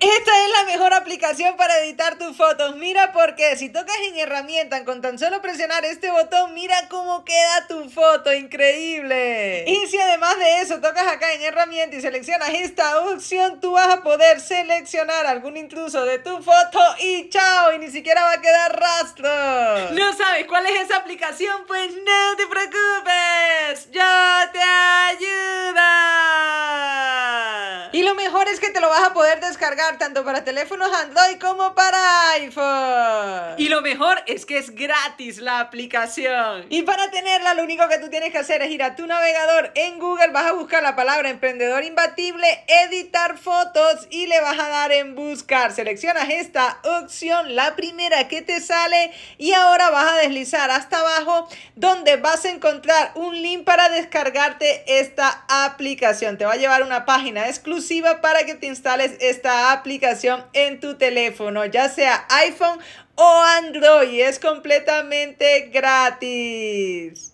Esta es la mejor aplicación para editar tus fotos. Mira porque si tocas en herramienta con tan solo presionar este botón, mira cómo queda tu foto. Increíble. Y si además de eso tocas acá en herramienta y seleccionas esta opción, tú vas a poder seleccionar algún intruso de tu foto y chao. Y ni siquiera va a quedar rastro. ¿No sabes cuál es esa aplicación? Pues no te preocupes. Y lo mejor es que te lo vas a poder descargar tanto para teléfonos Android como para iPhone. Y lo mejor es que es gratis la aplicación. Y para tenerla lo único que tú tienes que hacer es ir a tu navegador en Google, vas a buscar la palabra emprendedor imbatible, editar fotos y le vas a dar en buscar. Seleccionas esta opción, la primera que te sale y ahora vas a deslizar hasta abajo donde vas a encontrar un link para descargarte esta aplicación. Te va a llevar a una página exclusiva para que te instales esta aplicación en tu teléfono, ya sea iPhone o Android. Es completamente gratis.